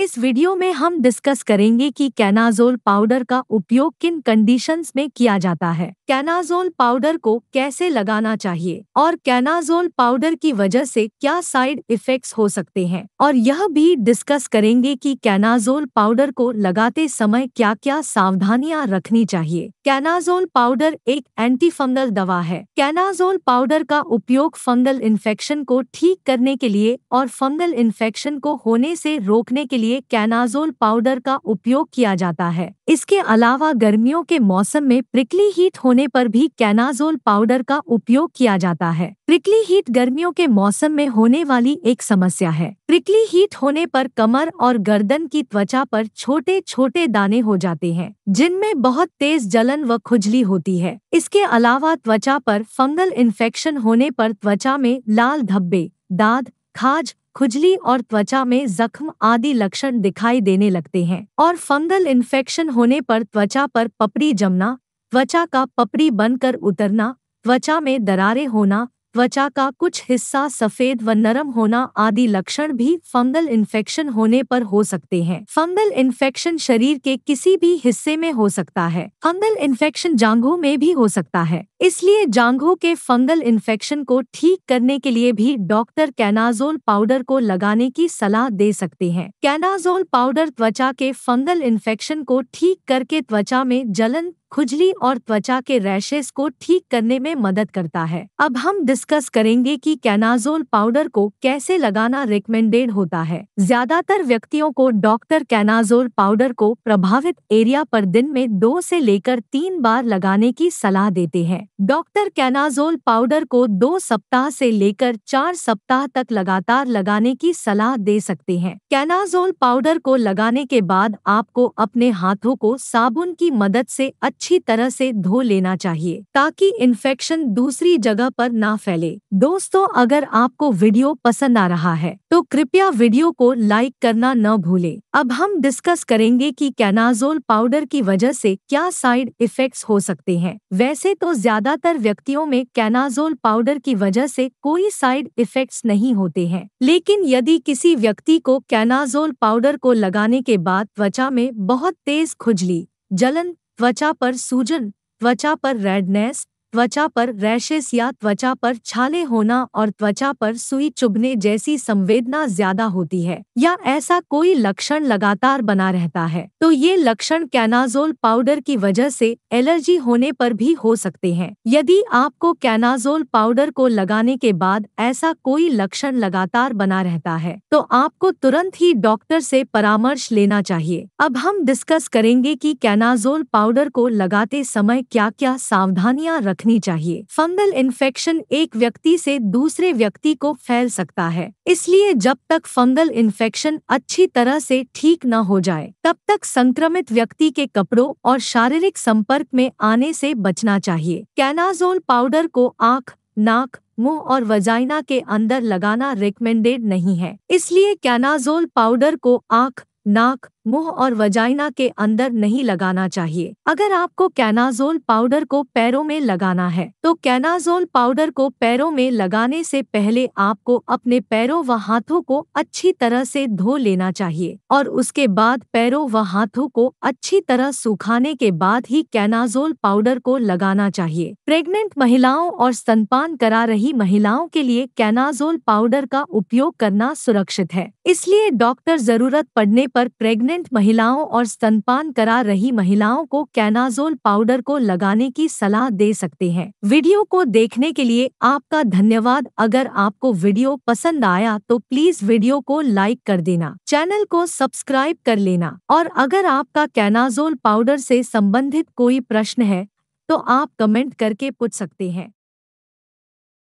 इस वीडियो में हम डिस्कस करेंगे कि कैनाजोल पाउडर का उपयोग किन कंडीशंस में किया जाता है कैनाजोल पाउडर को कैसे लगाना चाहिए और कैनाजोल पाउडर की वजह से क्या साइड इफेक्ट्स हो सकते हैं और यह भी डिस्कस करेंगे कि कैनाजोल पाउडर को लगाते समय क्या क्या सावधानियां रखनी चाहिए कैनाजोल पाउडर एक एंटी फंगल दवा है कैनाजोल पाउडर का उपयोग फंगल इन्फेक्शन को ठीक करने के लिए और फंगल इन्फेक्शन को होने से रोकने के लिए लिए कैनाजोल पाउडर का उपयोग किया जाता है इसके अलावा गर्मियों के मौसम में प्रिकली हीट होने पर भी कैनाजोल पाउडर का उपयोग किया जाता है प्रिकली हीट गर्मियों के मौसम में होने वाली एक समस्या है प्रिकली हीट होने पर कमर और गर्दन की त्वचा पर छोटे छोटे दाने हो जाते हैं जिनमें बहुत तेज जलन व खुजली होती है इसके अलावा त्वचा पर फंगल इन्फेक्शन होने पर त्वचा में लाल धब्बे दाद खाज खुजली और त्वचा में जख्म आदि लक्षण दिखाई देने लगते हैं और फंगल इन्फेक्शन होने पर त्वचा पर पपड़ी जमना त्वचा का पपड़ी बनकर उतरना त्वचा में दरारें होना त्वचा का कुछ हिस्सा सफेद व नरम होना आदि लक्षण भी फंगल इन्फेक्शन होने पर हो सकते हैं फंगल इन्फेक्शन शरीर के किसी भी हिस्से में हो सकता है फंगल इन्फेक्शन जांघों में भी हो सकता है इसलिए जांघों के फंगल इन्फेक्शन को ठीक करने के लिए भी डॉक्टर कैनाजोल पाउडर को लगाने की सलाह दे सकते हैं कैनाजोल पाउडर त्वचा के फंगल इन्फेक्शन को ठीक करके त्वचा में जलन खुजली और त्वचा के रैशेस को ठीक करने में मदद करता है अब हम डिस्कस करेंगे कि कैनाजोल पाउडर को कैसे लगाना रिकमेंडेड होता है ज्यादातर व्यक्तियों को डॉक्टर कैनाजोल पाउडर को प्रभावित एरिया पर दिन में दो से लेकर तीन बार लगाने की सलाह देते हैं डॉक्टर कैनाजोल पाउडर को दो सप्ताह से लेकर चार सप्ताह तक लगातार लगाने की सलाह दे सकते हैं कैनाजोल पाउडर को लगाने के बाद आपको अपने हाथों को साबुन की मदद से अच्छी तरह से धो लेना चाहिए ताकि इन्फेक्शन दूसरी जगह पर ना फैले फैले दोस्तों अगर आपको वीडियो पसंद आ रहा है तो कृपया वीडियो को लाइक करना न भूले अब हम डिस्कस करेंगे कि कैनाजोल पाउडर की वजह से क्या साइड इफेक्ट्स हो सकते हैं वैसे तो ज्यादातर व्यक्तियों में कैनाजोल पाउडर की वजह से कोई साइड इफेक्ट्स नहीं होते हैं लेकिन यदि किसी व्यक्ति को कैनाजोल पाउडर को लगाने के बाद त्वचा में बहुत तेज खुजली जलन त्वचा पर सूजन त्वचा पर रेडनेस त्वचा पर रैशेस या त्वचा पर छाले होना और त्वचा पर सुई चुभने जैसी संवेदना ज्यादा होती है या ऐसा कोई लक्षण लगातार बना रहता है तो ये लक्षण कैनाजोल पाउडर की वजह से एलर्जी होने पर भी हो सकते हैं यदि आपको कैनाजोल पाउडर को लगाने के बाद ऐसा कोई लक्षण लगातार बना रहता है तो आपको तुरंत ही डॉक्टर से परामर्श लेना चाहिए अब हम डिस्कस करेंगे कि कैनाजोल पाउडर को लगाते समय क्या क्या सावधानियां रख रखनी चाहिए फंगल इन्फेक्शन एक व्यक्ति से दूसरे व्यक्ति को फैल सकता है इसलिए जब तक फंगल इन्फेक्शन अच्छी तरह से ठीक न हो जाए तब तक संक्रमित व्यक्ति के कपड़ों और शारीरिक संपर्क में आने से बचना चाहिए कैनाजोल पाउडर को आँख नाक मुंह और वजाइना के अंदर लगाना रिकमेंडेड नहीं है इसलिए कैनाजोल पाउडर को आँख नाक मुंह और वजाइना के अंदर नहीं लगाना चाहिए अगर आपको कैनाजोल पाउडर को पैरों में लगाना है तो कैनाजोल पाउडर को पैरों में लगाने से पहले आपको अपने पैरों व हाथों को अच्छी तरह से धो लेना चाहिए और उसके बाद पैरों व हाथों को अच्छी तरह सुखाने के बाद ही कैनाजोल पाउडर को लगाना चाहिए प्रेग्नेंट महिलाओं और स्तनपान करा रही महिलाओं के लिए कैनाजोल पाउडर का उपयोग करना सुरक्षित है इसलिए डॉक्टर जरूरत पड़ने पर प्रेग्नेंट प्रेग्नेंट महिलाओं और स्तनपान करा रही महिलाओं को कैनाजोल पाउडर को लगाने की सलाह दे सकते हैं वीडियो को देखने के लिए आपका धन्यवाद अगर आपको वीडियो पसंद आया तो प्लीज वीडियो को लाइक कर देना चैनल को सब्सक्राइब कर लेना और अगर आपका कैनाजोल पाउडर से संबंधित कोई प्रश्न है तो आप कमेंट करके पूछ सकते हैं